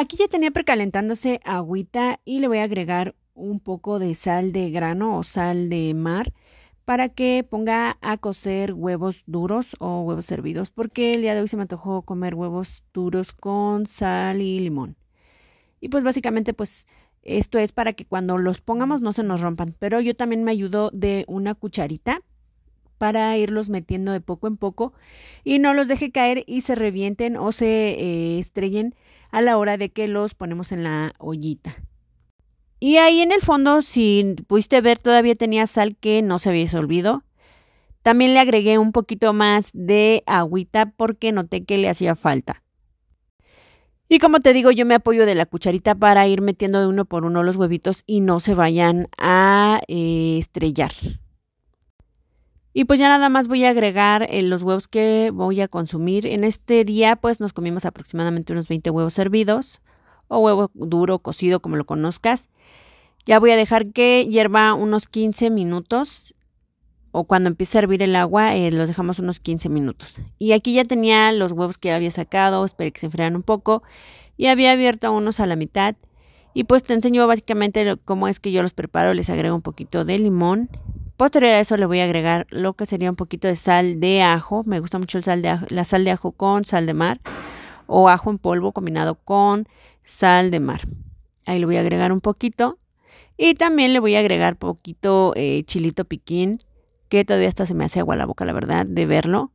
Aquí ya tenía precalentándose agüita y le voy a agregar un poco de sal de grano o sal de mar para que ponga a cocer huevos duros o huevos servidos porque el día de hoy se me antojó comer huevos duros con sal y limón. Y pues básicamente pues esto es para que cuando los pongamos no se nos rompan, pero yo también me ayudo de una cucharita para irlos metiendo de poco en poco y no los deje caer y se revienten o se eh, estrellen a la hora de que los ponemos en la ollita. Y ahí en el fondo, si pudiste ver, todavía tenía sal que no se había disolvido. También le agregué un poquito más de agüita porque noté que le hacía falta. Y como te digo, yo me apoyo de la cucharita para ir metiendo de uno por uno los huevitos y no se vayan a eh, estrellar. Y pues ya nada más voy a agregar eh, los huevos que voy a consumir. En este día pues nos comimos aproximadamente unos 20 huevos hervidos o huevo duro, cocido, como lo conozcas. Ya voy a dejar que hierva unos 15 minutos o cuando empiece a hervir el agua eh, los dejamos unos 15 minutos. Y aquí ya tenía los huevos que había sacado, esperé que se enfriaran un poco y había abierto unos a la mitad. Y pues te enseño básicamente cómo es que yo los preparo, les agrego un poquito de limón Posterior a eso le voy a agregar lo que sería un poquito de sal de ajo. Me gusta mucho la sal de ajo con sal de mar o ajo en polvo combinado con sal de mar. Ahí le voy a agregar un poquito. Y también le voy a agregar poquito eh, chilito piquín, que todavía hasta se me hace agua la boca, la verdad, de verlo.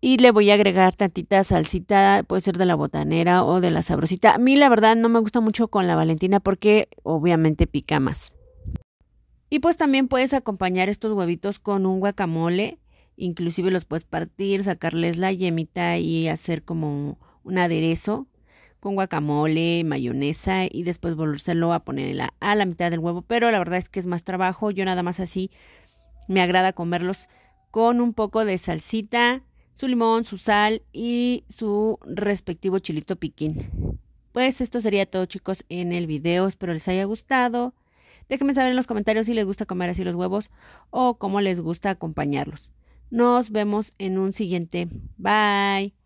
Y le voy a agregar tantita salsita, puede ser de la botanera o de la sabrosita. A mí la verdad no me gusta mucho con la valentina porque obviamente pica más. Y pues también puedes acompañar estos huevitos con un guacamole, inclusive los puedes partir, sacarles la yemita y hacer como un aderezo con guacamole, mayonesa y después volvérselo a poner a la mitad del huevo, pero la verdad es que es más trabajo, yo nada más así me agrada comerlos con un poco de salsita, su limón, su sal y su respectivo chilito piquín. Pues esto sería todo chicos en el video, espero les haya gustado. Déjenme saber en los comentarios si les gusta comer así los huevos o cómo les gusta acompañarlos. Nos vemos en un siguiente. Bye.